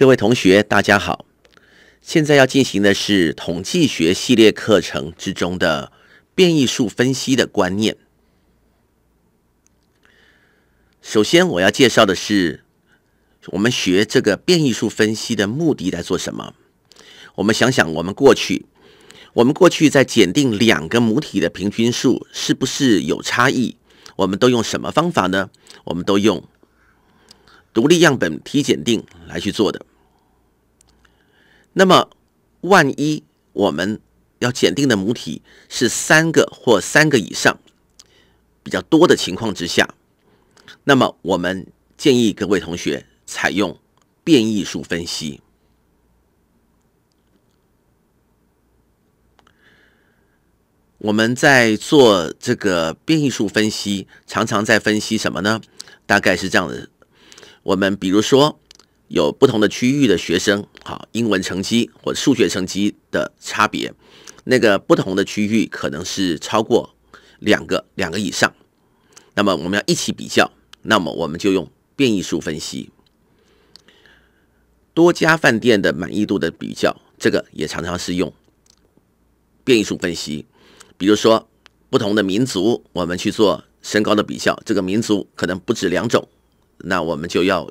各位同学，大家好。现在要进行的是统计学系列课程之中的变异数分析的观念。首先，我要介绍的是我们学这个变异数分析的目的在做什么。我们想想，我们过去，我们过去在检定两个母体的平均数是不是有差异，我们都用什么方法呢？我们都用独立样本体检定来去做的。那么，万一我们要检定的母体是三个或三个以上比较多的情况之下，那么我们建议各位同学采用变异数分析。我们在做这个变异数分析，常常在分析什么呢？大概是这样的，我们比如说。有不同的区域的学生，好，英文成绩或数学成绩的差别，那个不同的区域可能是超过两个，两个以上。那么我们要一起比较，那么我们就用变异数分析。多家饭店的满意度的比较，这个也常常是用变异数分析。比如说不同的民族，我们去做身高的比较，这个民族可能不止两种，那我们就要。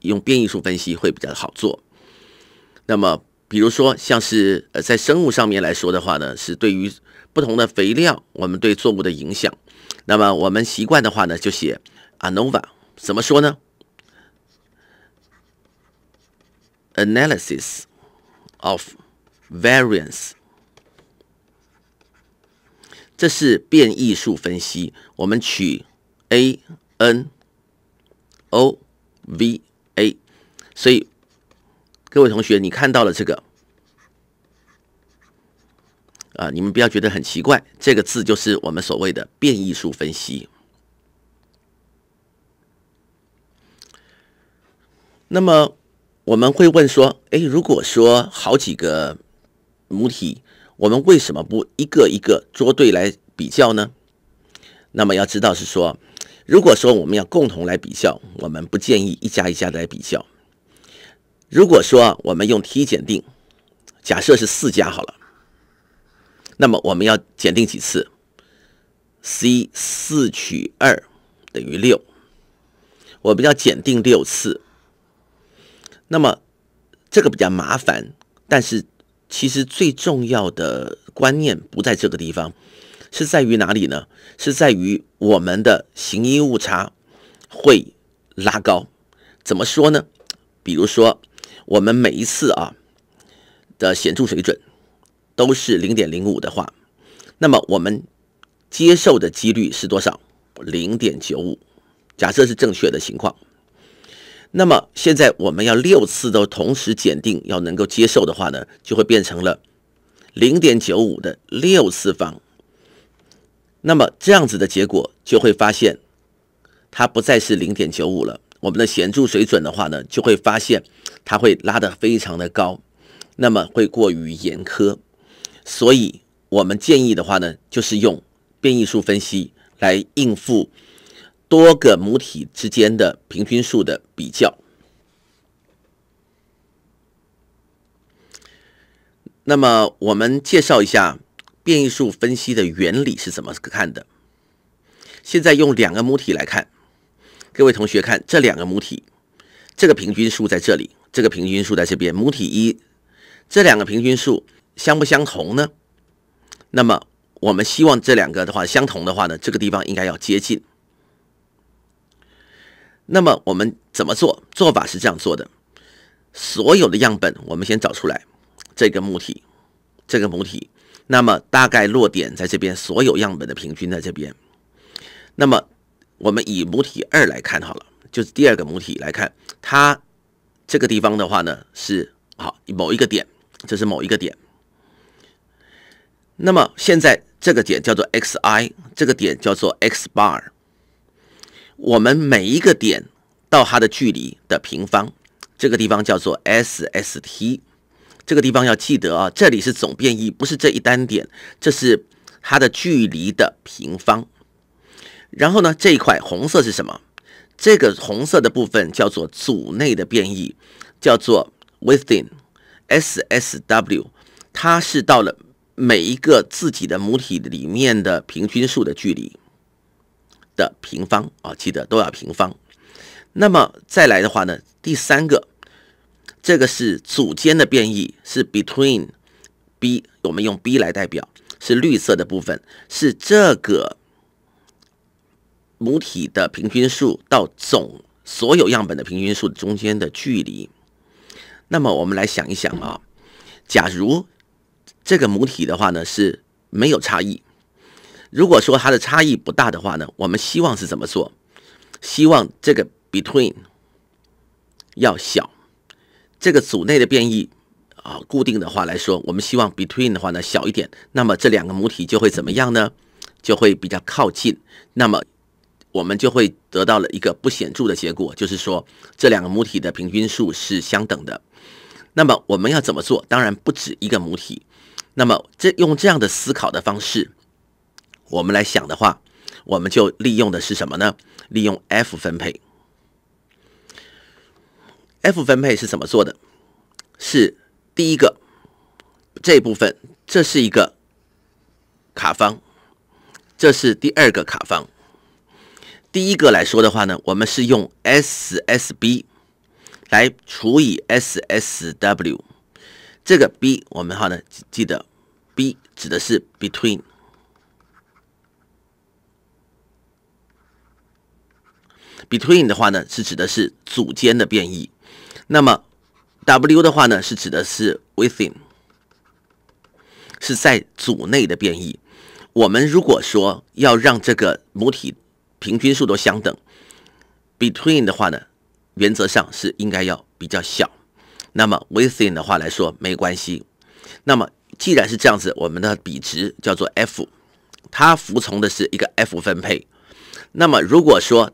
用变异数分析会比较好做。那么，比如说像是呃，在生物上面来说的话呢，是对于不同的肥料，我们对作物的影响。那么我们习惯的话呢，就写 ANOVA，怎么说呢？Analysis of variance，这是变异数分析。我们取 A N O V。所以，各位同学，你看到了这个啊？你们不要觉得很奇怪，这个字就是我们所谓的变异数分析。那么我们会问说：“哎，如果说好几个母体，我们为什么不一个一个捉对来比较呢？”那么要知道是说，如果说我们要共同来比较，我们不建议一家一家的来比较。如果说我们用 T 检定，假设是四加好了，那么我们要检定几次？C 四取二等于六，我们要检定六次。那么这个比较麻烦，但是其实最重要的观念不在这个地方，是在于哪里呢？是在于我们的行医误差会拉高。怎么说呢？比如说。我们每一次啊的显著水准都是零点零五的话，那么我们接受的几率是多少？零点九五。假设是正确的情况，那么现在我们要六次都同时检定要能够接受的话呢，就会变成了零点九五的六次方。那么这样子的结果就会发现，它不再是零点九五了。我们的显著水准的话呢，就会发现它会拉得非常的高，那么会过于严苛，所以我们建议的话呢，就是用变异数分析来应付多个母体之间的平均数的比较。那么我们介绍一下变异数分析的原理是怎么看的。现在用两个母体来看。各位同学看这两个母体，这个平均数在这里，这个平均数在这边。母体一这两个平均数相不相同呢？那么我们希望这两个的话相同的话呢，这个地方应该要接近。那么我们怎么做？做法是这样做的：所有的样本我们先找出来，这个母体，这个母体，那么大概落点在这边，所有样本的平均在这边，那么。我们以母体二来看好了，就是第二个母体来看，它这个地方的话呢是好某一个点，这是某一个点。那么现在这个点叫做 x i，这个点叫做 x bar。我们每一个点到它的距离的平方，这个地方叫做 s s t。这个地方要记得啊，这里是总变异，不是这一单点，这是它的距离的平方。然后呢，这一块红色是什么？这个红色的部分叫做组内的变异，叫做 within S S W，它是到了每一个自己的母体里面的平均数的距离的平方啊，记得都要平方。那么再来的话呢，第三个，这个是组间的变异，是 between B，我们用 B 来代表，是绿色的部分，是这个。母体的平均数到总所有样本的平均数中间的距离，那么我们来想一想啊，假如这个母体的话呢是没有差异，如果说它的差异不大的话呢，我们希望是怎么做？希望这个 between 要小，这个组内的变异啊，固定的话来说，我们希望 between 的话呢小一点，那么这两个母体就会怎么样呢？就会比较靠近，那么。我们就会得到了一个不显著的结果，就是说这两个母体的平均数是相等的。那么我们要怎么做？当然不止一个母体。那么这用这样的思考的方式，我们来想的话，我们就利用的是什么呢？利用 F 分配。F 分配是怎么做的？是第一个这部分，这是一个卡方，这是第二个卡方。第一个来说的话呢，我们是用 SSB 来除以 SSW，这个 B 我们好呢记得 B 指的是 between，between 的话呢是指的是组间的变异，那么 W 的话呢是指的是 within，是在组内的变异。我们如果说要让这个母体平均数都相等，between 的话呢，原则上是应该要比较小，那么 within 的话来说没关系。那么既然是这样子，我们的比值叫做 F，它服从的是一个 F 分配。那么如果说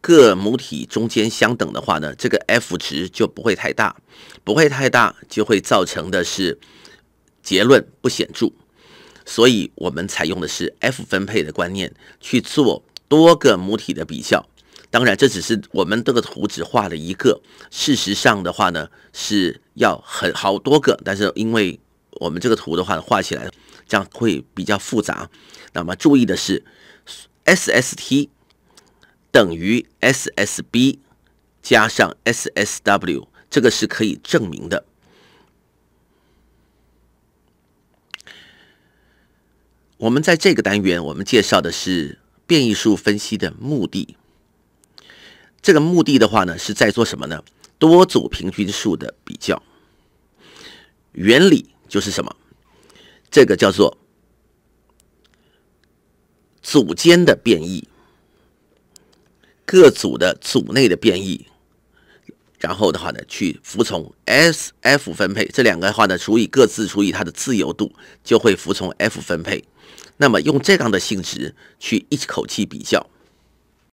各母体中间相等的话呢，这个 F 值就不会太大，不会太大就会造成的是结论不显著。所以我们采用的是 F 分配的观念去做。多个母体的比较，当然这只是我们这个图只画了一个。事实上的话呢，是要很好多个。但是因为我们这个图的话，画起来这样会比较复杂。那么注意的是，SST 等于 SSB 加上 SSW，这个是可以证明的。我们在这个单元，我们介绍的是。变异数分析的目的，这个目的的话呢，是在做什么呢？多组平均数的比较。原理就是什么？这个叫做组间的变异，各组的组内的变异，然后的话呢，去服从 S F 分配。这两个的话呢，除以各自除以它的自由度，就会服从 F 分配。那么用这样的性质去一口气比较。